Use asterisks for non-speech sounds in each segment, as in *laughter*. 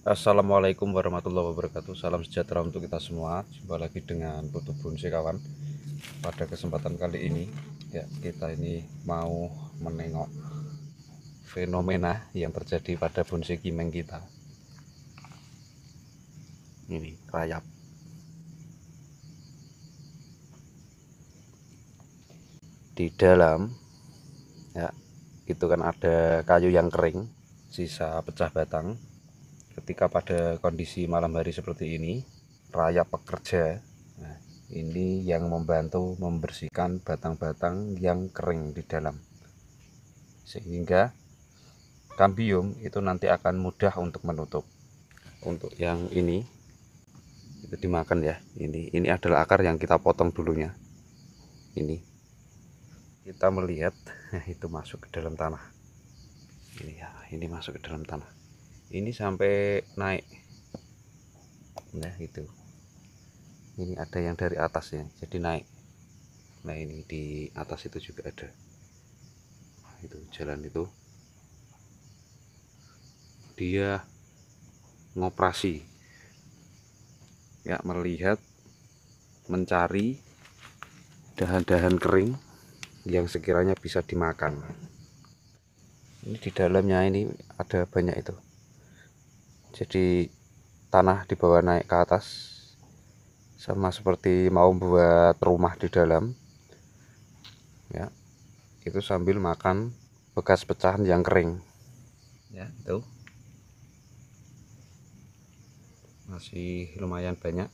Assalamualaikum warahmatullahi wabarakatuh Salam sejahtera untuk kita semua Jumpa lagi dengan Tutup Bunsi kawan Pada kesempatan kali ini ya Kita ini mau menengok Fenomena yang terjadi pada bonsai kimeng kita Ini rayap Di dalam ya Itu kan ada kayu yang kering Sisa pecah batang ketika pada kondisi malam hari seperti ini rayap pekerja nah, ini yang membantu membersihkan batang-batang yang kering di dalam sehingga kambium itu nanti akan mudah untuk menutup untuk yang ini itu dimakan ya ini ini adalah akar yang kita potong dulunya ini kita melihat *laughs* itu masuk ke dalam tanah ini ya ini masuk ke dalam tanah ini sampai naik nah itu ini ada yang dari atas ya jadi naik nah ini di atas itu juga ada nah, itu jalan itu dia ngoperasi ya melihat mencari dahan-dahan kering yang sekiranya bisa dimakan ini di dalamnya ini ada banyak itu jadi tanah dibawa naik ke atas sama seperti mau buat rumah di dalam ya itu sambil makan bekas pecahan yang kering ya itu masih lumayan banyak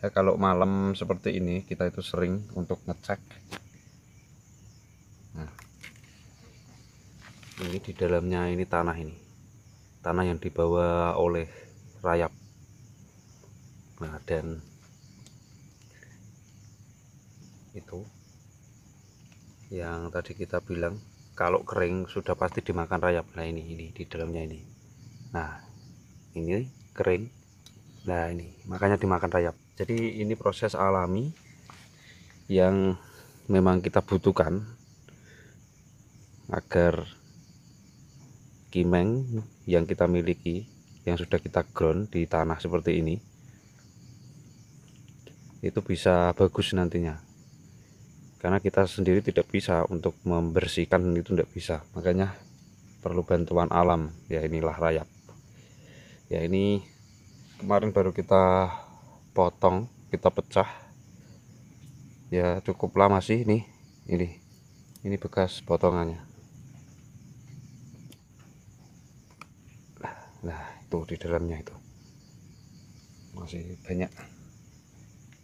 ya kalau malam seperti ini kita itu sering untuk ngecek nah ini di dalamnya ini tanah ini tanah yang dibawa oleh rayap nah dan itu yang tadi kita bilang kalau kering sudah pasti dimakan rayap nah ini ini di dalamnya ini nah ini kering nah ini makanya dimakan rayap jadi ini proses alami yang memang kita butuhkan agar kimeng yang kita miliki yang sudah kita ground di tanah seperti ini itu bisa bagus nantinya karena kita sendiri tidak bisa untuk membersihkan itu tidak bisa makanya perlu bantuan alam ya inilah rayap ya ini kemarin baru kita potong kita pecah ya cukup lama sih ini ini ini bekas potongannya nah itu di dalamnya itu masih banyak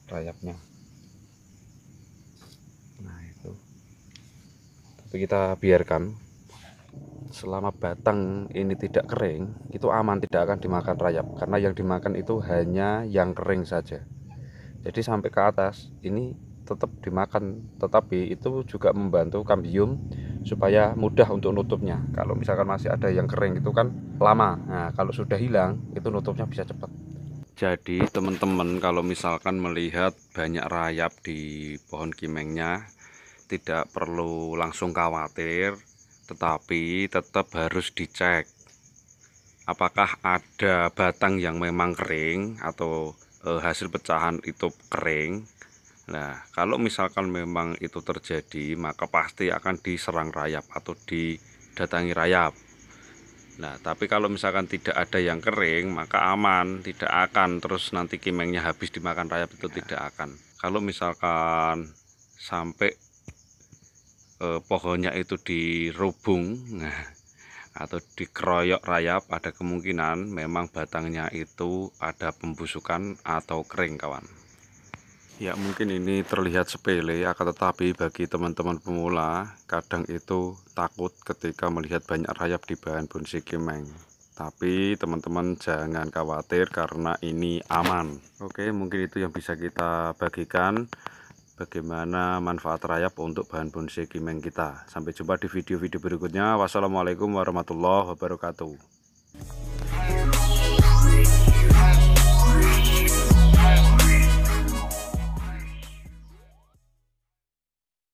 rayapnya nah itu tapi kita biarkan selama batang ini tidak kering itu aman tidak akan dimakan rayap karena yang dimakan itu hanya yang kering saja jadi sampai ke atas ini tetap dimakan tetapi itu juga membantu kambium supaya mudah untuk nutupnya kalau misalkan masih ada yang kering itu kan lama nah kalau sudah hilang itu nutupnya bisa cepat jadi teman-teman kalau misalkan melihat banyak rayap di pohon kimengnya tidak perlu langsung khawatir tetapi tetap harus dicek apakah ada batang yang memang kering atau eh, hasil pecahan itu kering Nah, kalau misalkan memang itu terjadi, maka pasti akan diserang rayap atau didatangi rayap. Nah, tapi kalau misalkan tidak ada yang kering, maka aman, tidak akan terus nanti kimengnya habis dimakan rayap itu ya. tidak akan. Kalau misalkan sampai eh, pohonnya itu dirubung nah, atau dikeroyok rayap, ada kemungkinan memang batangnya itu ada pembusukan atau kering, kawan. Ya mungkin ini terlihat sepele ya, akan tetapi bagi teman-teman pemula kadang itu takut ketika melihat banyak rayap di bahan bonsai kimeng tapi teman-teman jangan khawatir karena ini aman oke mungkin itu yang bisa kita bagikan bagaimana manfaat rayap untuk bahan bonsai kimeng kita sampai jumpa di video-video berikutnya wassalamualaikum warahmatullahi wabarakatuh